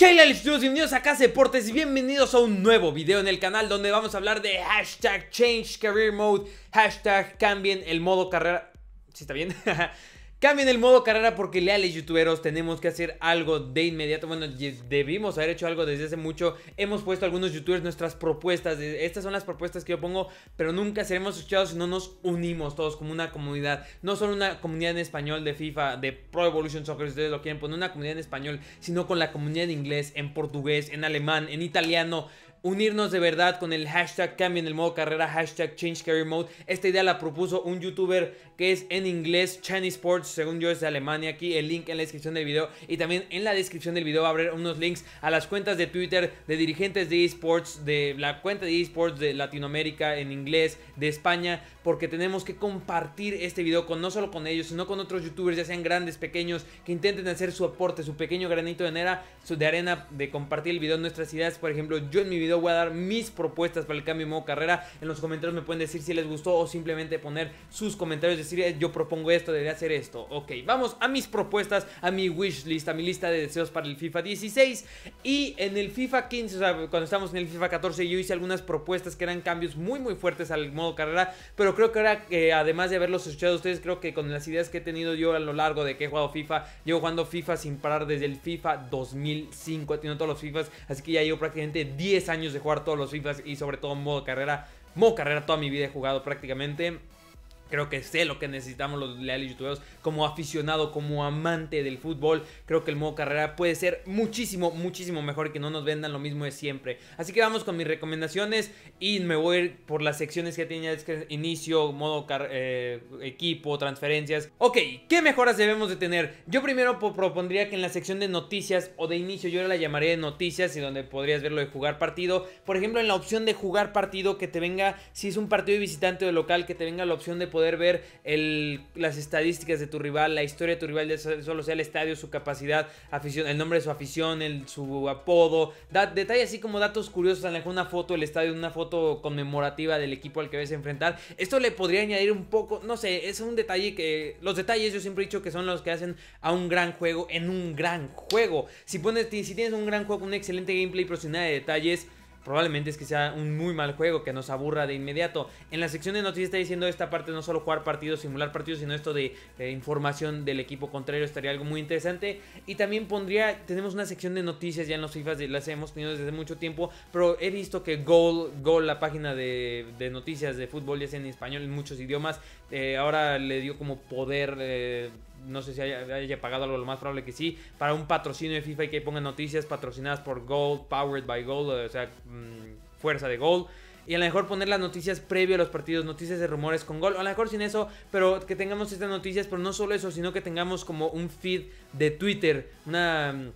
¿Qué hay, Bienvenidos a Casa Deportes y bienvenidos a un nuevo video en el canal donde vamos a hablar de hashtag Change Career Mode, hashtag Cambien el modo carrera. Si está bien? Cambien el modo carrera porque leales youtuberos tenemos que hacer algo de inmediato. Bueno, debimos haber hecho algo desde hace mucho. Hemos puesto a algunos youtubers nuestras propuestas. Estas son las propuestas que yo pongo, pero nunca seremos escuchados si no nos unimos todos como una comunidad. No solo una comunidad en español de FIFA, de Pro Evolution Soccer, si ustedes lo quieren poner, una comunidad en español, sino con la comunidad en inglés, en portugués, en alemán, en italiano unirnos de verdad con el hashtag cambien el modo carrera, hashtag change career mode. Esta idea la propuso un youtuber que es en inglés, Chinese Sports, según yo es de Alemania. Aquí el link en la descripción del video y también en la descripción del video va a haber unos links a las cuentas de Twitter de dirigentes de esports, de la cuenta de esports de Latinoamérica en inglés, de España, porque tenemos que compartir este video con no solo con ellos, sino con otros youtubers, ya sean grandes, pequeños, que intenten hacer su aporte, su pequeño granito de arena, de arena de compartir el video, nuestras ideas. Por ejemplo, yo en mi video voy a dar mis propuestas para el cambio de modo carrera. En los comentarios me pueden decir si les gustó o simplemente poner sus comentarios, decir eh, yo propongo esto, debería hacer esto. Ok, vamos a mis propuestas, a mi wish a mi lista de deseos para el FIFA 16. Y en el FIFA 15, o sea, cuando estamos en el FIFA 14, yo hice algunas propuestas que eran cambios muy, muy fuertes al modo carrera. Pero creo que ahora, que además de haberlos escuchado ustedes, creo que con las ideas que he tenido yo a lo largo de que he jugado FIFA, llevo jugando FIFA sin parar desde el FIFA 2005. He tenido todos los FIFAs, así que ya llevo prácticamente 10 años años de jugar todos los FIFAs y sobre todo modo carrera. Modo carrera toda mi vida he jugado prácticamente. Creo que sé lo que necesitamos los leales youtubers... como aficionado, como amante del fútbol. Creo que el modo carrera puede ser muchísimo, muchísimo mejor y que no nos vendan lo mismo de siempre. Así que vamos con mis recomendaciones y me voy por las secciones que tenía que inicio, modo eh, equipo, transferencias. Ok, ¿qué mejoras debemos de tener? Yo primero propondría que en la sección de noticias o de inicio, yo la llamaría de noticias y donde podrías ver lo de jugar partido. Por ejemplo, en la opción de jugar partido que te venga, si es un partido de visitante o de local, que te venga la opción de poder poder ver las estadísticas de tu rival, la historia de tu rival, solo sea el estadio, su capacidad, el nombre de su afición, el, su apodo. Da, detalle así como datos curiosos, a una foto del estadio, una foto conmemorativa del equipo al que ves a enfrentar. Esto le podría añadir un poco, no sé, es un detalle que... Los detalles yo siempre he dicho que son los que hacen a un gran juego en un gran juego. Si, pones, si tienes un gran juego, un excelente gameplay, pero sin de detalles probablemente es que sea un muy mal juego que nos aburra de inmediato. En la sección de noticias está diciendo esta parte no solo jugar partidos, simular partidos, sino esto de eh, información del equipo contrario estaría algo muy interesante. Y también pondría, tenemos una sección de noticias ya en los FIFAs, las hemos tenido desde mucho tiempo, pero he visto que Goal, Goal la página de, noticias de fútbol, ya sea en español, en muchos idiomas, eh, ahora le dio como poder... Eh, no sé si haya, pagado algo, lo más probable que sí, para un patrocinio de FIFA y que pongan noticias patrocinadas por Gold, Powered by Gold, o sea, mm, fuerza de Gold. Y a lo mejor poner las noticias previo a los partidos, noticias de rumores con Gold A lo mejor sin eso, pero que tengamos estas noticias, pero no solo eso, sino que tengamos como un feed de Twitter, una mm,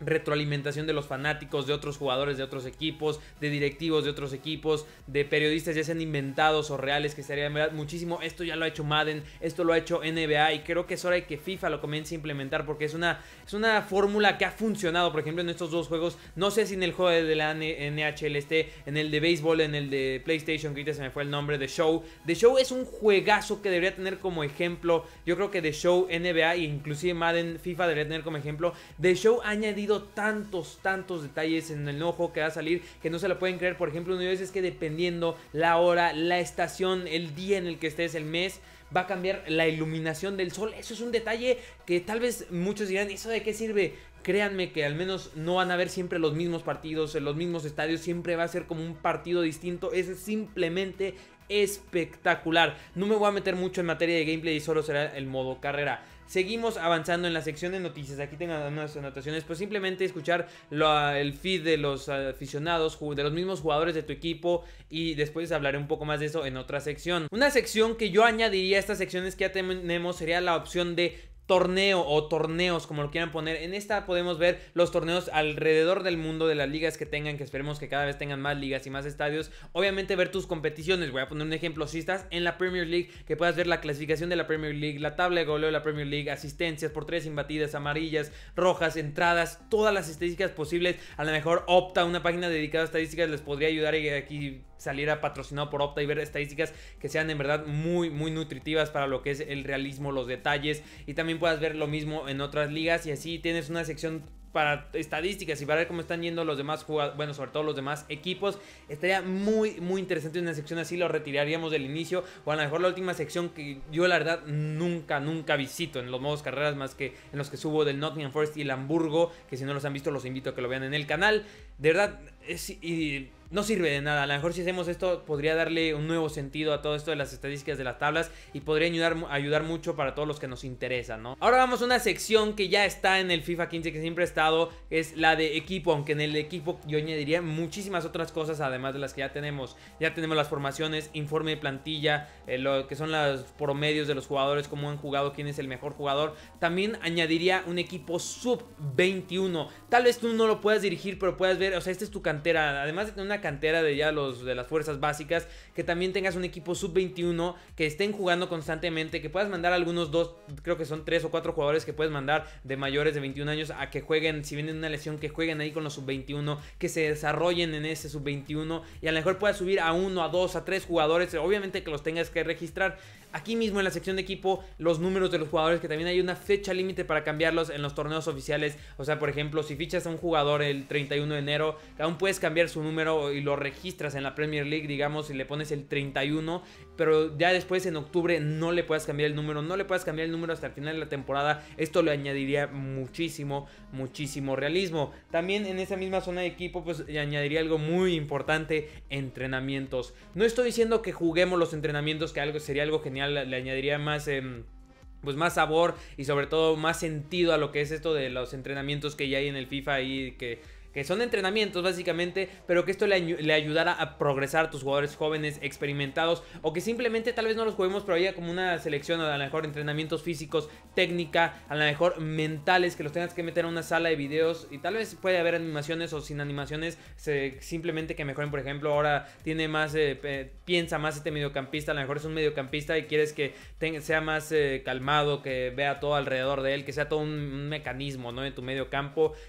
retroalimentación de los fanáticos, de otros jugadores de otros equipos, de directivos de otros equipos, de periodistas ya sean inventados o reales, que sería en verdad muchísimo. Esto ya lo ha hecho Madden, esto lo ha hecho NBA y creo que es hora de que FIFA lo comience a implementar porque es una, es una fórmula que ha funcionado, por ejemplo, en estos dos juegos. No sé si en el juego de la NHL esté, en el de béisbol, en el de PlayStation, que ahorita se me fue el nombre, de Show. The Show es un juegazo que debería tener como ejemplo. Yo creo que de Show, NBA e inclusive Madden, FIFA debería tener como ejemplo. The Show añadido tantos, tantos detalles en el ojo que va a salir que no se lo pueden creer. Por ejemplo, una de es que dependiendo la hora, la estación, el día en el que estés, el mes, va a cambiar la iluminación del sol. Eso es un detalle que tal vez muchos dirán, ¿eso de qué sirve? Créanme que al menos no van a ver siempre los mismos partidos, en los mismos estadios, siempre va a ser como un partido distinto. es simplemente espectacular. No me voy a meter mucho en materia de gameplay y solo será el modo carrera. Seguimos avanzando en la sección de noticias. Aquí tengo unas anotaciones. Pues simplemente escuchar lo, el feed de los aficionados, de los mismos jugadores de tu equipo. Y después hablaré un poco más de eso en otra sección. Una sección que yo añadiría a estas secciones que ya tenemos sería la opción de torneo o torneos, como lo quieran poner. En esta podemos ver los torneos alrededor del mundo de las ligas que tengan, que esperemos que cada vez tengan más ligas y más estadios. Obviamente ver tus competiciones, voy a poner un ejemplo, si estás en la Premier League, que puedas ver la clasificación de la Premier League, la tabla de goleo de la Premier League, asistencias por tres imbatidas, amarillas, rojas, entradas, todas las estadísticas posibles. A lo mejor opta una página dedicada a estadísticas les podría ayudar y aquí saliera patrocinado por Opta y ver estadísticas que sean en verdad muy, muy nutritivas para lo que es el realismo, los detalles y también puedas ver lo mismo en otras ligas y así tienes una sección para estadísticas y para ver cómo están yendo los demás jugadores, bueno, sobre todo los demás equipos. Estaría muy, muy interesante una sección así, lo retiraríamos del inicio o a lo mejor la última sección que yo la verdad nunca, nunca visito en los modos carreras más que en los que subo del Nottingham Forest y el Hamburgo, que si no los han visto los invito a que lo vean en el canal. De verdad, es... Y, no sirve de nada. A lo mejor si hacemos esto podría darle un nuevo sentido a todo esto de las estadísticas de las tablas y podría ayudar, ayudar mucho para todos los que nos interesan, ¿no? Ahora vamos a una sección que ya está en el FIFA 15 que siempre ha estado, es la de equipo, aunque en el equipo yo añadiría muchísimas otras cosas además de las que ya tenemos. Ya tenemos las formaciones, informe de plantilla, eh, lo que son los promedios de los jugadores, cómo han jugado, quién es el mejor jugador. También añadiría un equipo sub 21. Tal vez tú no lo puedas dirigir, pero puedas ver, o sea, esta es tu cantera. Además de una cantera de ya los de las fuerzas básicas, que también tengas un equipo sub-21 que estén jugando constantemente, que puedas mandar algunos dos, creo que son tres o cuatro jugadores que puedes mandar de mayores de 21 años a que jueguen, si vienen una lesión, que jueguen ahí con los sub-21, que se desarrollen en ese sub-21 y a lo mejor puedas subir a uno, a dos, a tres jugadores, obviamente que los tengas que registrar. Aquí mismo en la sección de equipo, los números de los jugadores, que también hay una fecha límite para cambiarlos en los torneos oficiales. O sea, por ejemplo, si fichas a un jugador el 31 de enero, aún puedes cambiar su número y lo registras en la Premier League, digamos, y le pones el 31, pero ya después en octubre no le puedes cambiar el número, no le puedes cambiar el número hasta el final de la temporada. Esto le añadiría muchísimo, muchísimo realismo. También en esa misma zona de equipo, pues añadiría algo muy importante, entrenamientos. No estoy diciendo que juguemos los entrenamientos, que algo sería algo genial le añadiría más... Em, pues más sabor y sobre todo más sentido a lo que es esto de los entrenamientos que ya hay en el FIFA y que que son entrenamientos básicamente, pero que esto le, ayudara a progresar a tus jugadores jóvenes, experimentados, o que simplemente tal vez no los juguemos, pero haya como una selección, a lo mejor entrenamientos físicos, técnica, a lo mejor mentales, que los tengas que meter a una sala de videos y tal vez puede haber animaciones o sin animaciones, simplemente que mejoren, por ejemplo, ahora tiene más, eh, piensa más este mediocampista, a lo mejor es un mediocampista y quieres que sea más eh, calmado, que vea todo alrededor de él, que sea todo un, mecanismo, ¿no? En tu medio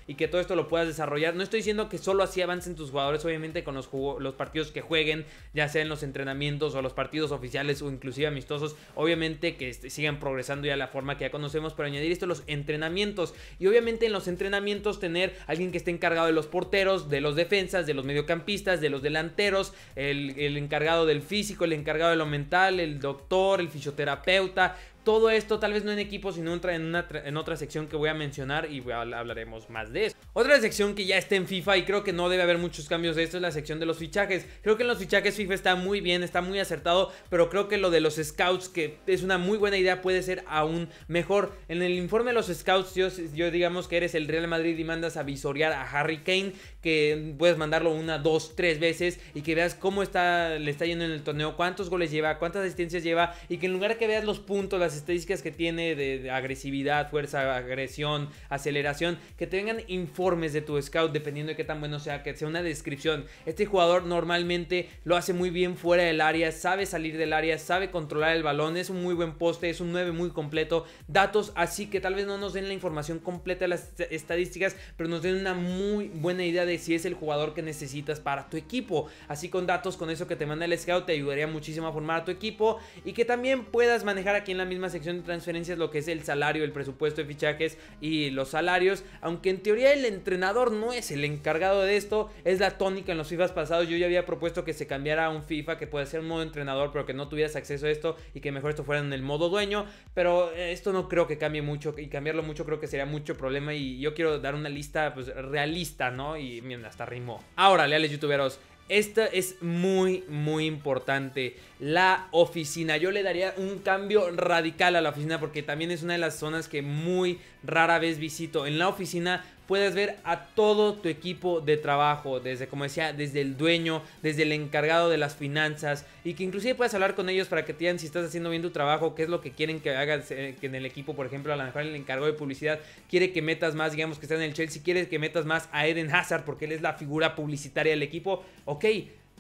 y que todo esto lo puedas desarrollar no estoy diciendo que solo así avancen tus jugadores, obviamente con los, los partidos que jueguen, ya sea en los entrenamientos o los partidos oficiales o inclusive amistosos, obviamente que este, sigan progresando ya la forma que ya conocemos, pero añadir esto a los entrenamientos. Y obviamente en los entrenamientos tener alguien que esté encargado de los porteros, de los defensas, de los mediocampistas, de los delanteros, el, el encargado del físico, el encargado de lo mental, el doctor, el fisioterapeuta, todo esto, tal vez no en equipo, sino en, una, en otra sección que voy a mencionar y hablaremos más de eso. Otra sección que ya está en FIFA y creo que no debe haber muchos cambios de esto es la sección de los fichajes. Creo que en los fichajes FIFA está muy bien, está muy acertado, pero creo que lo de los scouts, que es una muy buena idea, puede ser aún mejor. En el informe de los scouts, yo, yo digamos que eres el Real Madrid y mandas a visorear a Harry Kane, que puedas mandarlo una, dos, tres veces y que veas cómo está, le está yendo en el torneo, cuántos goles lleva, cuántas asistencias lleva y que en lugar de que veas los puntos, las estadísticas que tiene de, agresividad, fuerza, agresión, aceleración, que te vengan informes de tu scout dependiendo de qué tan bueno sea, que sea una descripción. Este jugador normalmente lo hace muy bien fuera del área, sabe salir del área, sabe controlar el balón, es un muy buen poste, es un 9 muy completo, datos así que tal vez no nos den la información completa de las estadísticas, pero nos den una muy buena idea de si es el jugador que necesitas para tu equipo. Así con datos, con eso que te manda el scout, te ayudaría muchísimo a formar a tu equipo y que también puedas manejar aquí en la misma sección de transferencias lo que es el salario, el presupuesto de fichajes y los salarios. Aunque en teoría el entrenador no es el encargado de esto, es la tónica en los FIFAs pasados. Yo ya había propuesto que se cambiara a un FIFA que puede ser un modo entrenador, pero que no tuvieras acceso a esto y que mejor esto fuera en el modo dueño. Pero eh, esto no creo que cambie mucho y cambiarlo mucho creo que sería mucho problema. Y yo quiero dar una lista pues, realista, ¿no? Y miren, hasta rimó. Ahora, leales youtuberos, esta es muy, muy importante. La oficina. Yo le daría un cambio radical a la oficina porque también es una de las zonas que muy rara vez visito. En la oficina Puedes ver a todo tu equipo de trabajo, desde como decía, desde el dueño, desde el encargado de las finanzas y que inclusive puedas hablar con ellos para que te digan si estás haciendo bien tu trabajo, qué es lo que quieren que hagas eh, en el equipo, por ejemplo, a lo mejor el encargado de publicidad quiere que metas más, digamos que está en el Chelsea, quiere que metas más a Eden Hazard porque él es la figura publicitaria del equipo. Ok,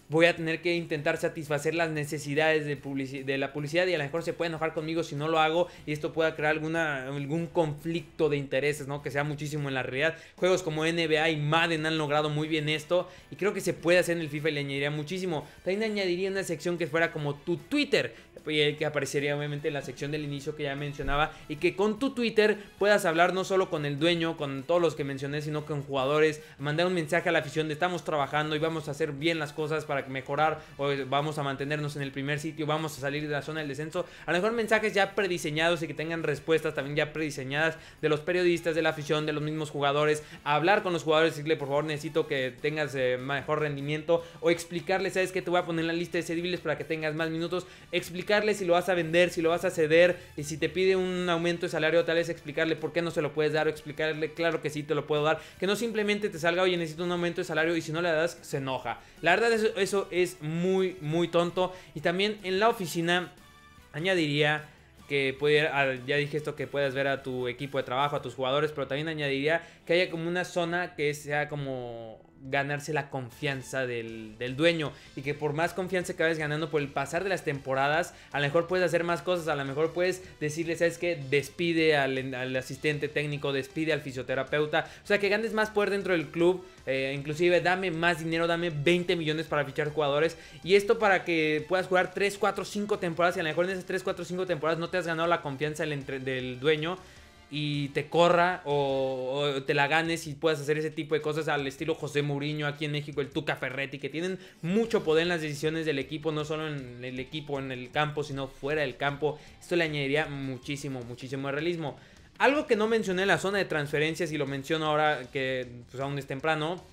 voy a tener que intentar satisfacer las necesidades de, de la publicidad y a lo mejor se puede enojar conmigo si no lo hago y esto pueda crear alguna, algún conflicto de intereses, ¿no? Que sea muchísimo en la realidad. Juegos como NBA y Madden han logrado muy bien esto y creo que se puede hacer en el FIFA y le añadiría muchísimo. También añadiría una sección que fuera como tu Twitter, que aparecería obviamente en la sección del inicio que ya mencionaba y que con tu Twitter puedas hablar no solo con el dueño, con todos los que mencioné, sino con jugadores, mandar un mensaje a la afición de estamos trabajando y vamos a hacer bien las cosas para mejorar, o vamos a mantenernos en el primer sitio, vamos a salir de la zona del descenso. A lo mejor mensajes ya prediseñados y que tengan respuestas también ya prediseñadas de los periodistas, de la afición, de los mismos jugadores. Hablar con los jugadores y decirle, por favor, necesito que tengas eh, mejor rendimiento. O explicarles, ¿sabes que Te voy a poner en la lista de cedibles para que tengas más minutos. Explicarles si lo vas a vender, si lo vas a ceder. Y si te pide un aumento de salario, tal vez explicarle por qué no se lo puedes dar. O explicarle, claro que sí, te lo puedo dar. Que no simplemente te salga, oye, necesito un aumento de salario y si no le das, se enoja. La verdad, es eso es muy, muy tonto. Y también en la oficina, añadiría que puede, ya dije esto, que puedas ver a tu equipo de trabajo, a tus jugadores, pero también añadiría que haya como una zona que sea como ganarse la confianza del, dueño. Y que por más confianza que vayas ganando por el pasar de las temporadas, a lo mejor puedes hacer más cosas, a lo mejor puedes decirle, ¿sabes qué? Despide al, asistente técnico, despide al fisioterapeuta. O sea, que ganes más poder dentro del club. Eh, inclusive dame más dinero, dame 20 millones para fichar jugadores. Y esto para que puedas jugar 3, 4, 5 temporadas. Y a lo mejor en esas 3, 4, 5 temporadas no te has ganado la confianza del dueño y te corra o, te la ganes y puedas hacer ese tipo de cosas al estilo José Mourinho aquí en México, el Tuca Ferretti, que tienen mucho poder en las decisiones del equipo, no solo en el equipo, en el campo, sino fuera del campo. Esto le añadiría muchísimo, muchísimo realismo. Algo que no mencioné en la zona de transferencias y lo menciono ahora que pues, aún es temprano,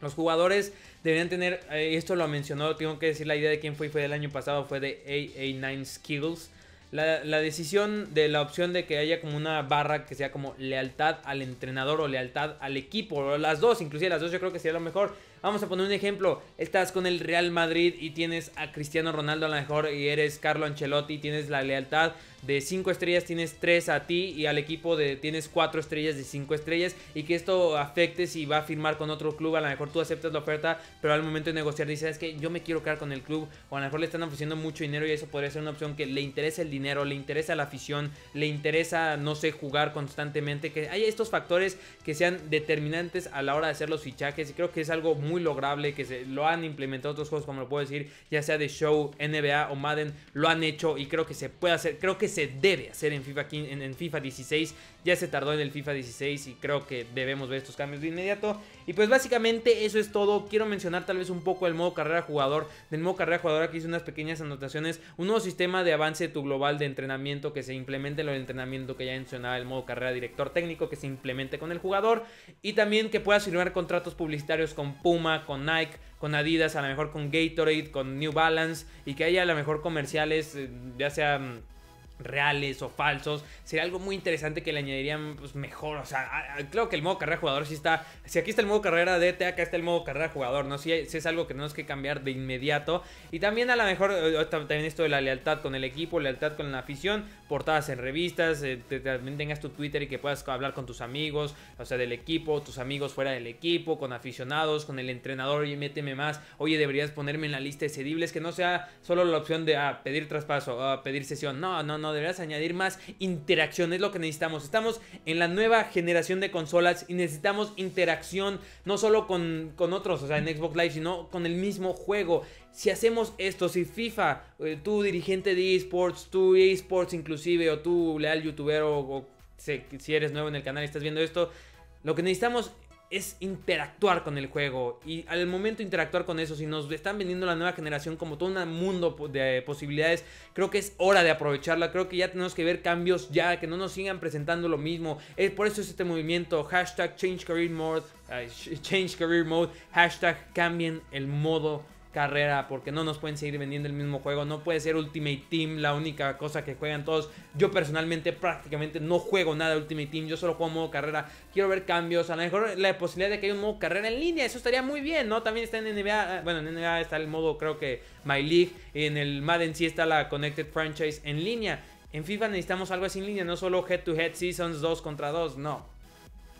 los jugadores deberían tener, eh, esto lo mencionó, tengo que decir la idea de quién fue, fue del año pasado, fue de AA9 Skills. La, decisión de la opción de que haya como una barra que sea como lealtad al entrenador o lealtad al equipo, o las dos, inclusive las dos yo creo que sería lo mejor. Vamos a poner un ejemplo, estás con el Real Madrid y tienes a Cristiano Ronaldo a lo mejor y eres Carlo Ancelotti y tienes la lealtad de 5 estrellas tienes 3 a ti y al equipo de tienes 4 estrellas de 5 estrellas y que esto afecte si va a firmar con otro club, a lo mejor tú aceptas la oferta, pero al momento de negociar dices, que yo me quiero quedar con el club o a lo mejor le están ofreciendo mucho dinero y eso podría ser una opción que le interesa el dinero, le interesa la afición, le interesa, no sé, jugar constantemente, que haya estos factores que sean determinantes a la hora de hacer los fichajes y creo que es algo muy lograble que se lo han implementado otros juegos como lo puedo decir, ya sea de Show, NBA o Madden, lo han hecho y creo que se puede hacer, creo que se debe hacer en FIFA, en, FIFA 16. Ya se tardó en el FIFA 16 y creo que debemos ver estos cambios de inmediato. Y pues básicamente eso es todo. Quiero mencionar tal vez un poco el modo carrera jugador. Del modo carrera jugador aquí hice unas pequeñas anotaciones. Un nuevo sistema de avance de tu global de entrenamiento que se implemente en el entrenamiento que ya mencionaba el modo carrera director técnico que se implemente con el jugador. Y también que puedas firmar contratos publicitarios con Puma, con Nike, con Adidas, a lo mejor con Gatorade, con New Balance y que haya a lo mejor comerciales, eh, ya sea mm, reales o falsos. Sería algo muy interesante que le añadirían pues, mejor. O sea, creo que el modo carrera jugador sí está. Si aquí está el modo carrera DT, acá está el modo carrera jugador, ¿no? Si, es algo que no es que cambiar de inmediato. Y también a lo mejor eh, también esto de la lealtad con el equipo, lealtad con la afición, portadas en revistas, eh, también tengas tu Twitter y que puedas hablar con tus amigos, o sea, del equipo, tus amigos fuera del equipo, con aficionados, con el entrenador, oye, méteme más, oye, deberías ponerme en la lista de cedibles, que no sea solo la opción de ah, pedir traspaso, a ah, pedir sesión. No, no, no no, deberías añadir más interacción, es lo que necesitamos. Estamos en la nueva generación de consolas y necesitamos interacción, no solo con, con otros, o sea, en Xbox Live, sino con el mismo juego. Si hacemos esto, si FIFA, eh, tu tú dirigente de esports, tú esports inclusive, o tú leal youtuber, o si eres nuevo en el canal y estás viendo esto, lo que necesitamos es interactuar con el juego. Y al momento interactuar con eso, si nos están vendiendo la nueva generación como todo un mundo de posibilidades, creo que es hora de aprovecharla. Creo que ya tenemos que ver cambios ya, que no nos sigan presentando lo mismo. Es, por eso es este movimiento, hashtag change change career mode, hashtag cambien el modo carrera porque no nos pueden seguir vendiendo el mismo juego. No puede ser Ultimate Team la única cosa que juegan todos. Yo personalmente prácticamente no juego nada de Ultimate Team. Yo solo juego modo carrera. Quiero ver cambios. A lo mejor la posibilidad de que haya un modo carrera en línea. Eso estaría muy bien, ¿no? También está en NBA. Ah, bueno, en NBA está el modo creo que My League. En el Madden sí está la Connected Franchise en línea. En FIFA necesitamos algo así en línea. No solo head to head seasons 2 contra 2. No.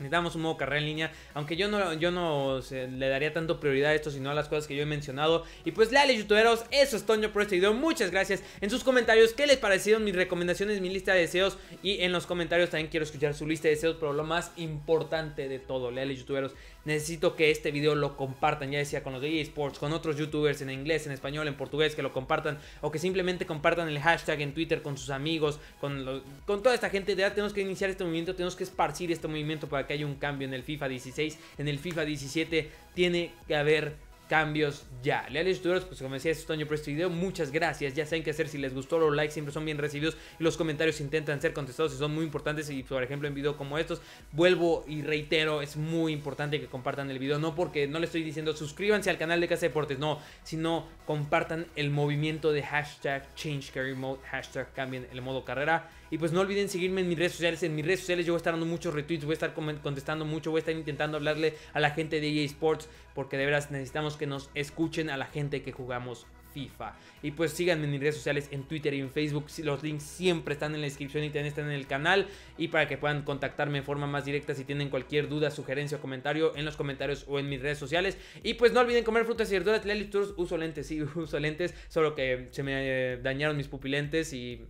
Necesitamos un modo carrera en línea. Aunque yo no, yo no le daría tanto prioridad a esto, sino a las cosas que yo he mencionado. Y pues, leales youtuberos, eso es Toño por este video. Muchas gracias en sus comentarios. ¿Qué les parecieron mis recomendaciones, mi lista de deseos? Y en los comentarios también quiero escuchar su lista de deseos, pero lo más importante de todo, leales youtuberos necesito que este video lo compartan, ya decía con los de eSports, con otros youtubers en inglés, en español, en portugués, que lo compartan o que simplemente compartan el hashtag en Twitter con sus amigos, con, con toda esta gente, de ya tenemos que iniciar este movimiento, tenemos que esparcir este movimiento para que haya un cambio en el FIFA 16, en el FIFA 17 tiene que haber cambios ya. Leales youtubers pues como decía, es año por este video. Muchas gracias. Ya saben qué hacer. Si les gustó, los likes siempre son bien recibidos. Y los comentarios intentan ser contestados y son muy importantes. Y por ejemplo, en video como estos, vuelvo y reitero, es muy importante que compartan el video. No porque no le estoy diciendo suscríbanse al canal de Casa Deportes, no, sino compartan el movimiento de hashtag change carry mode, hashtag cambien el modo carrera. Y pues no olviden seguirme en mis redes sociales. En mis redes sociales yo voy a estar dando muchos retweets, voy a estar contestando mucho, voy a estar intentando hablarle a la gente de EA Sports porque de veras necesitamos que nos escuchen a la gente que jugamos FIFA. Y pues síganme en mis redes sociales, en Twitter y en Facebook. Los links siempre están en la descripción y también están en el canal. Y para que puedan contactarme de forma más directa si tienen cualquier duda, sugerencia o comentario en los comentarios o en mis redes sociales. Y pues no olviden comer frutas y verduras. Lely uso lentes, sí, uso lentes. Solo que se me eh, dañaron mis pupilentes y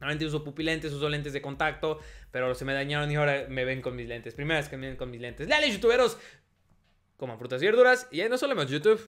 Normalmente uso pupilentes, uso lentes de contacto, pero se me dañaron y ahora me ven con mis lentes. Primera vez que me ven con mis lentes. Dale, youtuberos, coman frutas y verduras y ahí no solo YouTube.